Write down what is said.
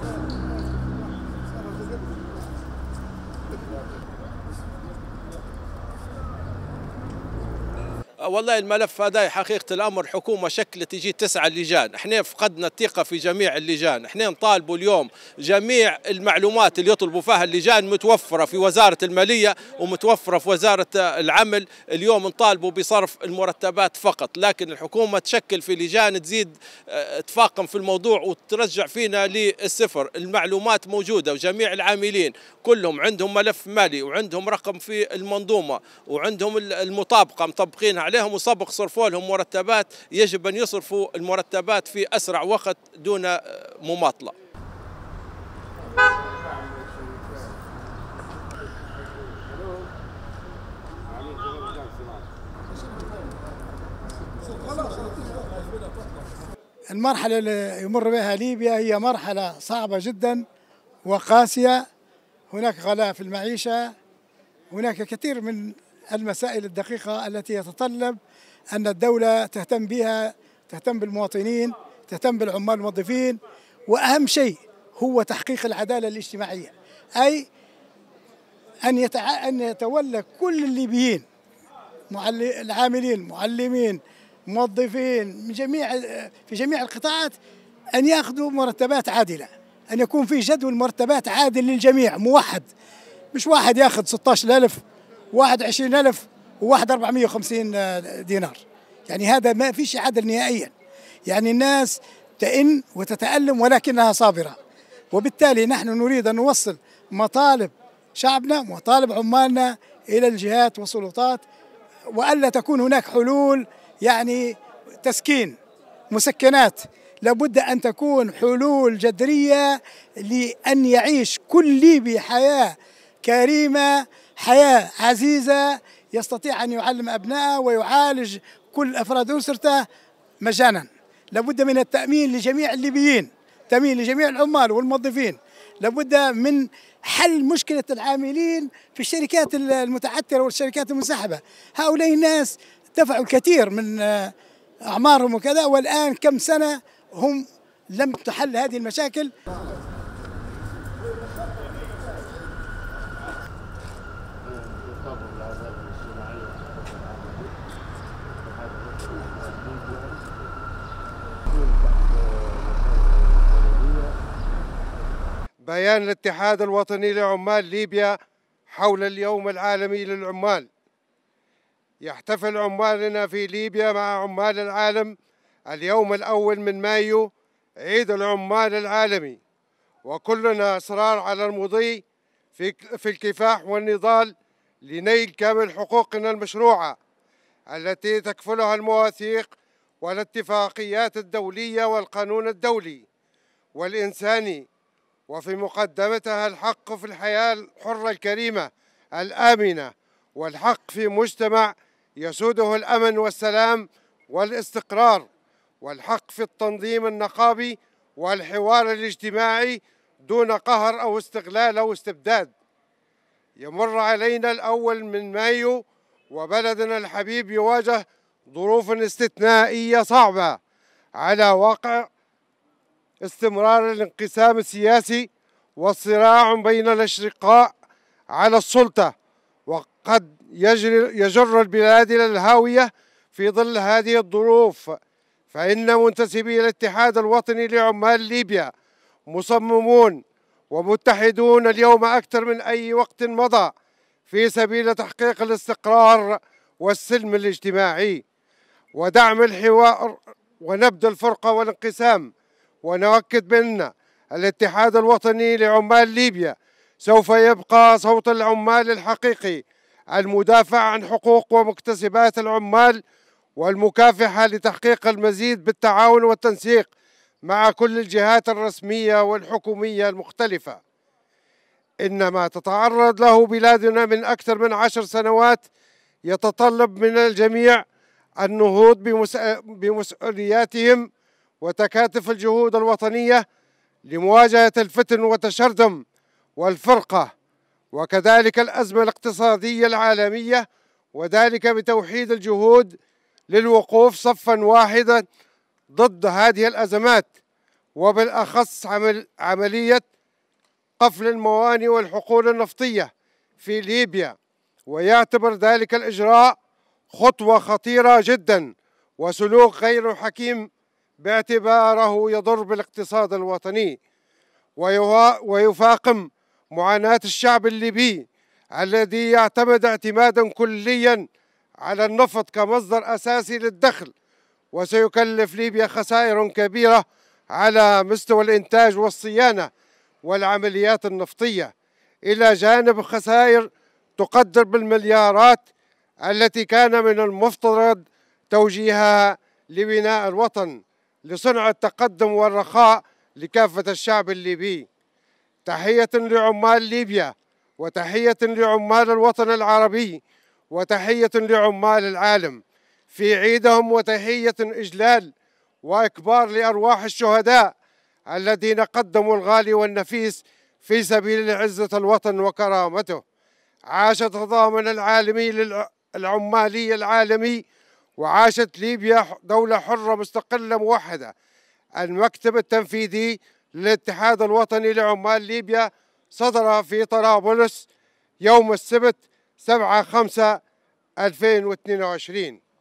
Thank you. والله الملف هذا حقيقة الأمر حكومة شكل تجي تسعة لجان احنا فقدنا الثقة في جميع اللجان احنا نطالبوا اليوم جميع المعلومات اللي يطلبوا فيها اللجان متوفرة في وزارة المالية ومتوفرة في وزارة العمل اليوم نطالبوا بصرف المرتبات فقط لكن الحكومة تشكل في لجان تزيد آه، تفاقم في الموضوع وترجع فينا للصفر المعلومات موجودة وجميع العاملين كلهم عندهم ملف مالي وعندهم رقم في المنظومة وعندهم المطابقة مطبقينها على عليهم وسبق صرفوا لهم مرتبات يجب أن يصرفوا المرتبات في أسرع وقت دون آه، مماطلة المرحلة اللي يمر بها ليبيا هي مرحلة صعبة جدا وقاسية هناك غلاء في المعيشة هناك كثير من المسائل الدقيقة التي يتطلب أن الدولة تهتم بها تهتم بالمواطنين تهتم بالعمال الموظفين وأهم شيء هو تحقيق العدالة الاجتماعية أي أن, يتع... أن يتولى كل الليبيين معل... العاملين معلمين موظفين من جميع في جميع القطاعات أن يأخذوا مرتبات عادلة أن يكون في جدول مرتبات عادل للجميع موحد مش واحد ياخذ 16000 21000 وواحد 450 آه، دينار يعني هذا ما فيش عدل نهائيا يعني الناس تئن وتتألم ولكنها صابرة وبالتالي نحن نريد أن نوصل مطالب شعبنا ومطالب عمالنا إلى الجهات والسلطات وألا تكون هناك حلول يعني تسكين مسكنات لابد أن تكون حلول جذرية لأن يعيش كل ليبي حياة كريمة حياة عزيزة يستطيع أن يعلم أبنائه ويعالج كل أفراد أسرته مجانا لابد من التأمين لجميع الليبيين تأمين لجميع العمال والموظفين لابد من حل مشكلة العاملين في الشركات المتعثرة والشركات المنسحبة هؤلاء الناس دفعوا الكثير من آه، أعمارهم وكذا والآن كم سنة هم لم تحل هذه المشاكل بيان الاتحاد الوطني لعمال ليبيا حول اليوم العالمي للعمال يحتفل عمالنا في ليبيا مع عمال العالم اليوم الأول من مايو عيد العمال العالمي وكلنا أصرار على المضي في في الكفاح والنضال لنيل كامل حقوقنا المشروعة التي تكفلها المواثيق والاتفاقيات الدولية والقانون الدولي والإنساني وفي مقدمتها الحق في الحياة الحرة الكريمة الآمنة والحق في مجتمع يسوده الأمن والسلام والاستقرار والحق في التنظيم النقابي والحوار الاجتماعي دون قهر أو استغلال أو استبداد يمر علينا الأول من مايو وبلدنا الحبيب يواجه ظروف استثنائية صعبة على واقع استمرار الانقسام السياسي والصراع بين الاشرقاء على السلطه وقد يجر, يجر البلاد الى الهاويه في ظل هذه الظروف فان منتسبي الاتحاد الوطني لعمال ليبيا مصممون ومتحدون اليوم اكثر من اي وقت مضى في سبيل تحقيق الاستقرار والسلم الاجتماعي ودعم الحوار ونبذ الفرقه والانقسام ونؤكد بأن الاتحاد الوطني لعمال ليبيا سوف يبقى صوت العمال الحقيقي المدافع عن حقوق ومكتسبات العمال والمكافحة لتحقيق المزيد بالتعاون والتنسيق مع كل الجهات الرسمية والحكومية المختلفة إن ما تتعرض له بلادنا من أكثر من عشر سنوات يتطلب من الجميع النهوض بمسؤولياتهم وتكاتف الجهود الوطنية لمواجهة الفتن وتشردم والفرقة وكذلك الأزمة الاقتصادية العالمية وذلك بتوحيد الجهود للوقوف صفا واحدا ضد هذه الأزمات وبالأخص عمل عملية قفل الموانئ والحقول النفطية في ليبيا ويعتبر ذلك الإجراء خطوة خطيرة جدا وسلوك غير حكيم باعتباره يضر بالاقتصاد الوطني ويفاقم معاناة الشعب الليبي الذي يعتمد اعتمادا كليا على النفط كمصدر أساسي للدخل وسيكلف ليبيا خسائر كبيرة على مستوى الإنتاج والصيانة والعمليات النفطية إلى جانب خسائر تقدر بالمليارات التي كان من المفترض توجيهها لبناء الوطن لصنع التقدم والرخاء لكافة الشعب الليبي تحية لعمال ليبيا وتحية لعمال الوطن العربي وتحية لعمال العالم في عيدهم وتحية إجلال وإكبار لأرواح الشهداء الذين قدموا الغالي والنفيس في سبيل عزة الوطن وكرامته عاش تضامن العالمي للعمالي العالمي وعاشت ليبيا دولة حرة مستقلة موحدة المكتب التنفيذي للاتحاد الوطني لعمال ليبيا صدر في طرابلس يوم السبت 7 5 2022